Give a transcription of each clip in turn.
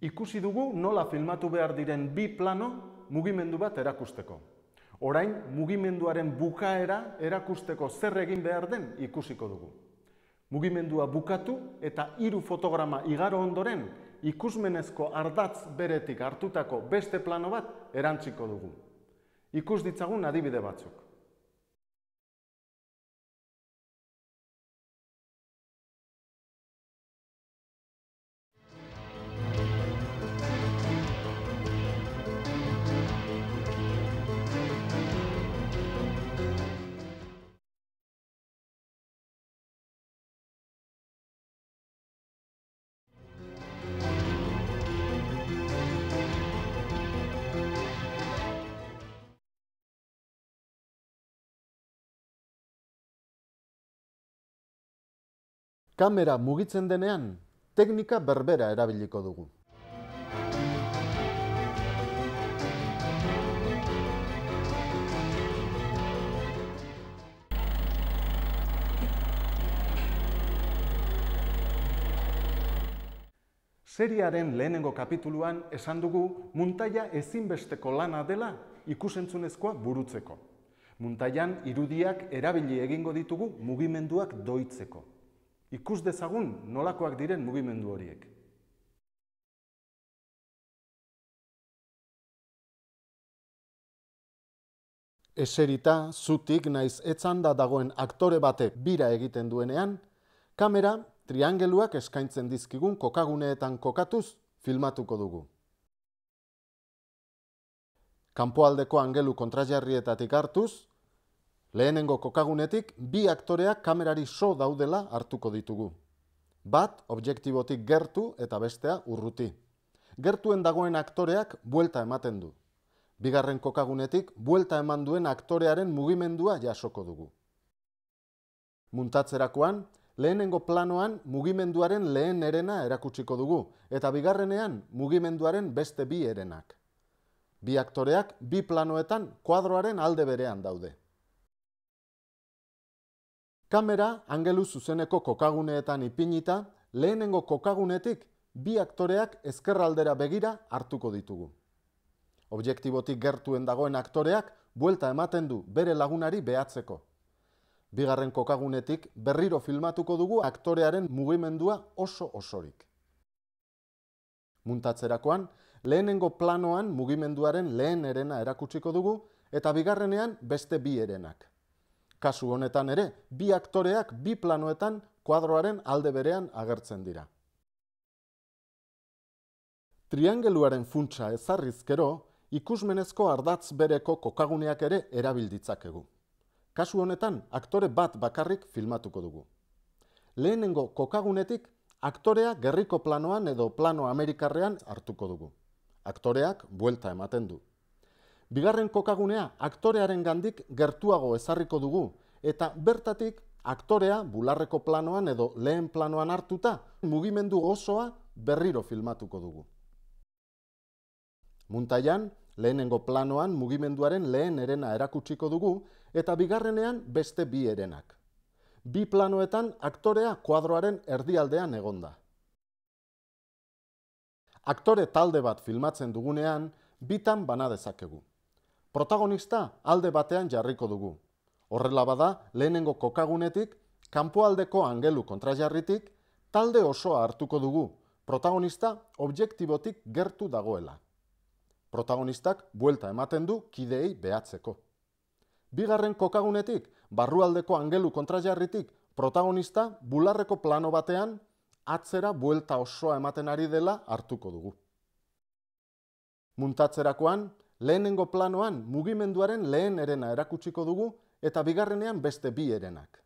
ikusi dugu nola filmatu behar diren bi plano mugimendu bat erakusteko. Orain mugimenduaren bukaera erakusteko zer egin behar den ikusiko dugu. Mugimendua bukatu eta hiru fotograma igaro ondoren ikusmenezko ardatz beretik hartutako beste plano bat erantziko dugu. Ikus ditzagun adibide batzuk. kamera mugitzen denean, teknika berbera erabiliko dugu. Seriaren lehenengo kapituluan esan dugu muntaia ezinbesteko lana dela ikusentzunezkoa burutzeko. Muntaian irudiak erabili egingo ditugu mugimenduak doitzeko. Ikus dezagun nolakoak diren mugimendu horiek. Eserita, zutik naiz etzan da dagoen aktore batek bira egiten duenean, kamera, triangeluak eskaintzen dizkigun kokaguneetan kokatuz filmatuko dugu. Kampoaldeko angelu kontrajarrietatik hartuz, Lehenengo kokagunetik, bi aktoreak kamerari so daudela hartuko ditugu. Bat, objektibotik gertu eta bestea urruti. Gertuen dagoen aktoreak buelta ematen du. Bigarren kokagunetik, buelta eman duen aktorearen mugimendua jasoko dugu. Muntatzerakoan, lehenengo planoan mugimenduaren lehen erena erakutsiko dugu, eta bigarrenean mugimenduaren beste bi erenak. Bi aktoreak, bi planoetan, kuadroaren alde berean daude. Kamera angelu zuzeneko kokaguneetan ipinita, lehenengo kokagunetik bi aktoreak ezkerraldera begira hartuko ditugu. Objektibotik gertuen dagoen aktoreak buelta ematen du bere lagunari behatzeko. Bigarren kokagunetik berriro filmatuko dugu aktorearen mugimendua oso osorik. Muntatzerakoan, lehenengo planoan mugimenduaren lehen erena erakutsiko dugu eta bigarrenean beste bi erenak kasu honetan ere, bi aktoreak bi planoetan kuadroaren alde berean agertzen dira. Triangeluaren funtsa ezarrizkero, ikusmenezko ardatz bereko kokaguneak ere erabilditzak egu. Kasu honetan, aktore bat bakarrik filmatuko dugu. Lehenengo kokagunetik, aktorea gerriko planoan edo plano amerikarrean hartuko dugu. Aktoreak buelta ematen du, Bigarren kokagunea aktorearen gandik gertuago ezarriko dugu, eta bertatik aktorea bularreko planoan edo lehen planoan hartuta, mugimendu osoa berriro filmatuko dugu. Muntaian, lehenengo planoan mugimenduaren lehen erena erakutsiko dugu, eta bigarrenean beste bi erenak. Bi planoetan aktorea kuadroaren erdialdean egonda. Aktore talde bat filmatzen dugunean, bitan bana dezakegu protagonista alde batean jarriko dugu. Horrela bada, lehenengo kokagunetik, kanpoaldeko angelu kontrajarritik, talde osoa hartuko dugu, protagonista objektibotik gertu dagoela. Protagonistak buelta ematen du kideei behatzeko. Bigarren kokagunetik, barrualdeko angelu kontrajarritik, protagonista bularreko plano batean, atzera buelta osoa ematen ari dela hartuko dugu. Muntatzerakoan, lehenengo planoan mugimenduaren lehen erena erakutsiko dugu eta bigarrenean beste bi erenak.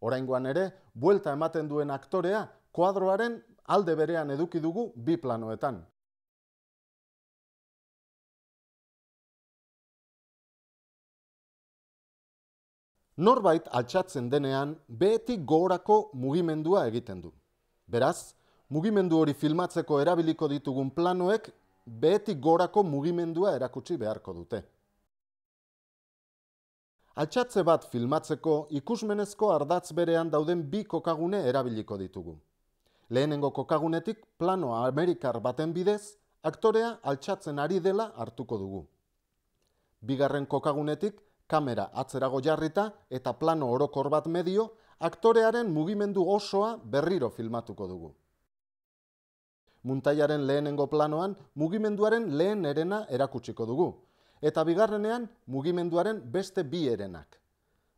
Oraingoan ere, buelta ematen duen aktorea, kuadroaren alde berean eduki dugu bi planoetan. Norbait altxatzen denean, behetik gogorako mugimendua egiten du. Beraz, mugimendu hori filmatzeko erabiliko ditugun planoek behetik gorako mugimendua erakutsi beharko dute. Altxatze bat filmatzeko ikusmenezko ardatz berean dauden bi kokagune erabiliko ditugu. Lehenengo kokagunetik plano Amerikar baten bidez, aktorea altxatzen ari dela hartuko dugu. Bigarren kokagunetik kamera atzerago jarrita eta plano orokor bat medio, aktorearen mugimendu osoa berriro filmatuko dugu muntaiaren lehenengo planoan mugimenduaren lehen erena erakutsiko dugu, eta bigarrenean mugimenduaren beste bi erenak.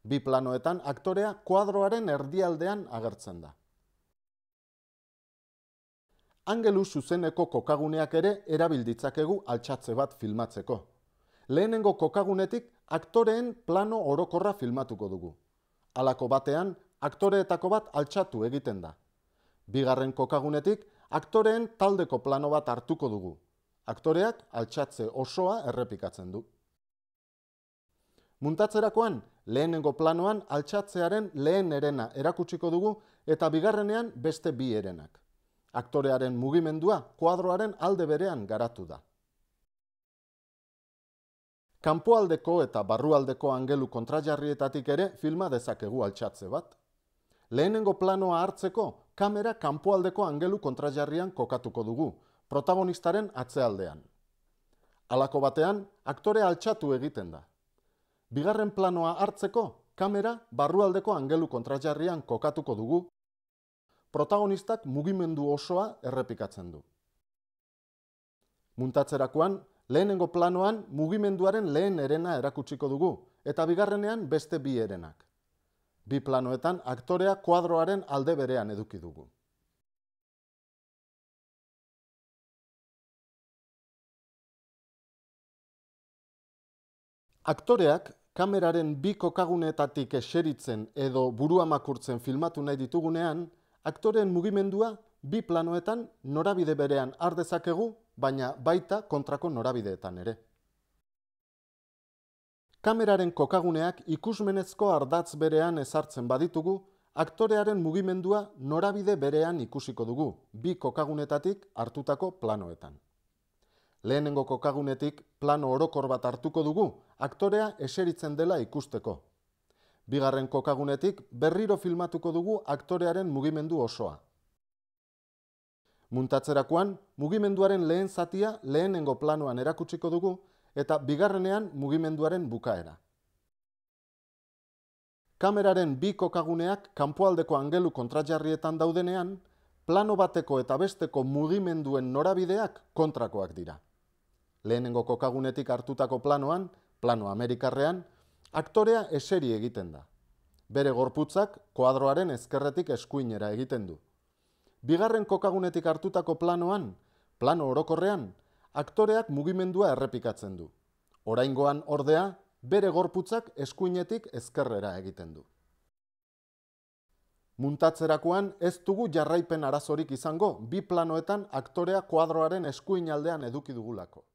Bi planoetan aktorea kuadroaren erdialdean agertzen da. Angelu zuzeneko kokaguneak ere erabilditzakegu altxatze bat filmatzeko. Lehenengo kokagunetik aktoreen plano orokorra filmatuko dugu. Halako batean, aktoreetako bat altxatu egiten da. Bigarren kokagunetik, aktoreen taldeko plano bat hartuko dugu. Aktoreak altxatze osoa errepikatzen du. Muntatzerakoan, lehenengo planoan altxatzearen lehen erena erakutsiko dugu eta bigarrenean beste bi erenak. Aktorearen mugimendua kuadroaren alde berean garatu da. Kampoaldeko eta barrualdeko angelu kontrajarrietatik ere filma dezakegu altxatze bat. Lehenengo planoa hartzeko, kamera kanpoaldeko angelu kontrajarrian kokatuko dugu, protagonistaren atzealdean. Halako batean, aktore altxatu egiten da. Bigarren planoa hartzeko, kamera barrualdeko angelu kontrajarrian kokatuko dugu, protagonistak mugimendu osoa errepikatzen du. Muntatzerakoan, lehenengo planoan mugimenduaren lehen erena erakutsiko dugu, eta bigarrenean beste bi erenak. Bi planoetan aktorea kuadroaren alde berean eduki dugu. Aktoreak kameraren bi kokaguneetatik eseritzen edo burua makurtzen filmatu nahi ditugunean, aktoren mugimendua bi planoetan norabide berean ardezakegu, baina baita kontrako norabideetan ere kameraren kokaguneak ikusmenezko ardatz berean ezartzen baditugu, aktorearen mugimendua norabide berean ikusiko dugu, bi kokagunetatik hartutako planoetan. Lehenengo kokagunetik plano orokor bat hartuko dugu, aktorea eseritzen dela ikusteko. Bigarren kokagunetik berriro filmatuko dugu aktorearen mugimendu osoa. Muntatzerakoan, mugimenduaren lehen zatia lehenengo planoan erakutsiko dugu, eta bigarrenean mugimenduaren bukaera. Kameraren bi kokaguneak kanpoaldeko angelu kontratjarrietan daudenean, plano bateko eta besteko mugimenduen norabideak kontrakoak dira. Lehenengo kokagunetik hartutako planoan, plano amerikarrean, aktorea eseri egiten da. Bere gorputzak koadroaren ezkerretik eskuinera egiten du. Bigarren kokagunetik hartutako planoan, plano orokorrean, aktoreak mugimendua errepikatzen du. Oraingoan ordea, bere gorputzak eskuinetik ezkerrera egiten du. Muntatzerakoan ez dugu jarraipen arazorik izango bi planoetan aktorea kuadroaren eskuinaldean eduki dugulako.